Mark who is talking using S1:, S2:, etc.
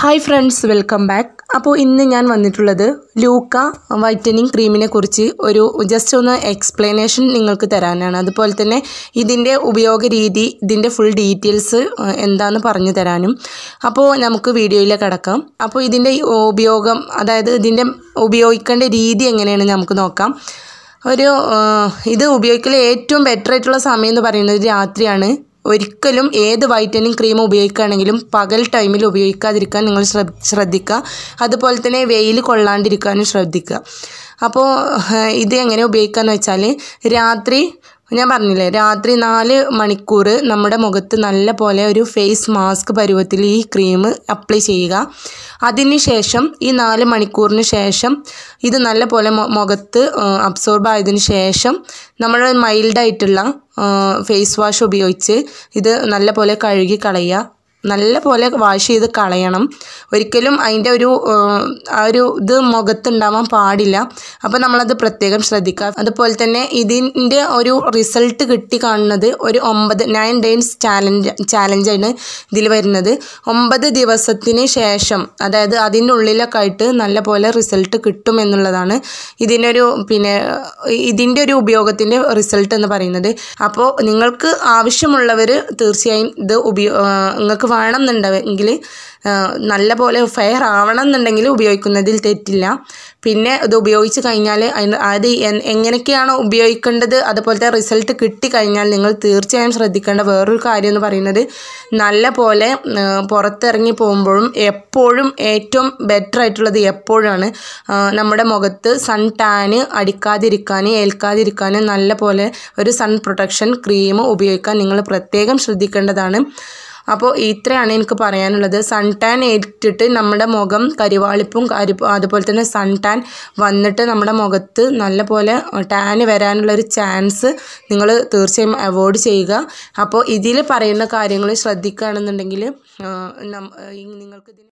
S1: hi friends welcome back അപ്പോൾ ഇന്ന് ഞാൻ വന്നിട്ടുള്ളത് ലൂക്ക വൈറ്റനിങ് ക്രീമിനെ കുറിച്ച് ഒരു ജസ്റ്റ് ഒന്ന് എക്സ്പ്ലനേഷൻ നിങ്ങൾക്ക് തരാനാണ് അതുപോലെ തന്നെ ഇതിൻ്റെ ഉപയോഗ രീതി ഇതിൻ്റെ ഫുൾ ഡീറ്റെയിൽസ് എന്താണെന്ന് പറഞ്ഞു തരാനും അപ്പോൾ നമുക്ക് വീഡിയോയിലേക്ക് കടക്കാം അപ്പോൾ ഇതിൻ്റെ ഉപയോഗം അതായത് ഇതിൻ്റെ ഉപയോഗിക്കേണ്ട രീതി എങ്ങനെയാണ് നമുക്ക് നോക്കാം ഒരു ഇത് ഉപയോഗിക്കൽ ഏറ്റവും ബെറ്റർ ആയിട്ടുള്ള സമയം എന്ന് പറയുന്നത് രാത്രിയാണ് ഒരിക്കലും ഏത് വൈറ്റനിങ് ക്രീം ഉപയോഗിക്കുകയാണെങ്കിലും പകൽ ടൈമിൽ ഉപയോഗിക്കാതിരിക്കാൻ നിങ്ങൾ ശ്രദ്ധിക്കുക അതുപോലെ തന്നെ വെയിൽ കൊള്ളാണ്ടിരിക്കാനും ശ്രദ്ധിക്കുക അപ്പോൾ ഇത് എങ്ങനെ ഉപയോഗിക്കാമെന്ന് വെച്ചാൽ രാത്രി ഞാൻ പറഞ്ഞില്ലേ രാത്രി നാല് മണിക്കൂർ നമ്മുടെ മുഖത്ത് നല്ല പോലെ ഒരു ഫേസ് മാസ്ക് പരുവത്തിൽ ഈ ക്രീം അപ്ലൈ ചെയ്യുക അതിനുശേഷം ഈ നാല് മണിക്കൂറിന് ശേഷം ഇത് നല്ല പോലെ മുഖത്ത് അബ്സോർബ് ആയതിനു ശേഷം നമ്മൾ മൈൽഡായിട്ടുള്ള ഫേസ് വാഷ് ഉപയോഗിച്ച് ഇത് നല്ല പോലെ കഴുകി കളയുക നല്ല പോലെ വാഷ് ചെയ്ത് കളയണം ഒരിക്കലും അതിൻ്റെ ഒരു ആ ഒരു ഇത് മുഖത്തുണ്ടാവാൻ പാടില്ല അപ്പോൾ നമ്മളത് പ്രത്യേകം ശ്രദ്ധിക്കുക അതുപോലെ തന്നെ ഇതിൻ്റെ ഒരു റിസൾട്ട് കിട്ടി കാണുന്നത് ഒരു ഒമ്പത് നയൻ ഡേയ്സ് ചാലഞ്ച് ചാലഞ്ചാണ് ഇതിൽ വരുന്നത് ഒമ്പത് ദിവസത്തിന് ശേഷം അതായത് അതിൻ്റെ ഉള്ളിലൊക്കെ ആയിട്ട് നല്ല പോലെ റിസൾട്ട് കിട്ടും എന്നുള്ളതാണ് ഇതിനൊരു പിന്നെ ഇതിൻ്റെ ഒരു ഉപയോഗത്തിൻ്റെ റിസൾട്ട് എന്ന് പറയുന്നത് അപ്പോൾ നിങ്ങൾക്ക് ആവശ്യമുള്ളവർ തീർച്ചയായും ഇത് ഉപയോഗ നിങ്ങൾക്ക് വേണം എന്നുണ്ടെങ്കിൽ നല്ലപോലെ ഫെയർ ആവണം എന്നുണ്ടെങ്കിൽ ഉപയോഗിക്കുന്നതിൽ തെറ്റില്ല പിന്നെ ഇത് ഉപയോഗിച്ച് കഴിഞ്ഞാൽ അത് എങ്ങനെയൊക്കെയാണോ ഉപയോഗിക്കേണ്ടത് അതുപോലത്തെ റിസൾട്ട് കിട്ടിക്കഴിഞ്ഞാൽ നിങ്ങൾ തീർച്ചയായും ശ്രദ്ധിക്കേണ്ട വേറൊരു കാര്യം എന്ന് പറയുന്നത് നല്ല പോലെ പുറത്തിറങ്ങി പോകുമ്പോഴും എപ്പോഴും ഏറ്റവും ബെറ്റർ ആയിട്ടുള്ളത് എപ്പോഴാണ് നമ്മുടെ മുഖത്ത് സൺ ടാന് അടിക്കാതിരിക്കാൻ ഏൽക്കാതിരിക്കാൻ നല്ല പോലെ ഒരു സൺ പ്രൊട്ടക്ഷൻ ക്രീം ഉപയോഗിക്കാൻ നിങ്ങൾ പ്രത്യേകം ശ്രദ്ധിക്കേണ്ടതാണ് അപ്പോൾ ഇത്രയാണ് എനിക്ക് പറയാനുള്ളത് സൺ ടാൻ ഏറ്റിട്ട് നമ്മുടെ മുഖം കരിവാളിപ്പും കരി അതുപോലെ തന്നെ സൺ ടാൻ വന്നിട്ട് നമ്മുടെ മുഖത്ത് നല്ലപോലെ ടാന് വരാനുള്ളൊരു ചാൻസ് നിങ്ങൾ തീർച്ചയായും അവോയ്ഡ് ചെയ്യുക അപ്പോൾ ഇതിൽ പറയുന്ന കാര്യങ്ങൾ ശ്രദ്ധിക്കുകയാണെന്നുണ്ടെങ്കിൽ നിങ്ങൾക്ക്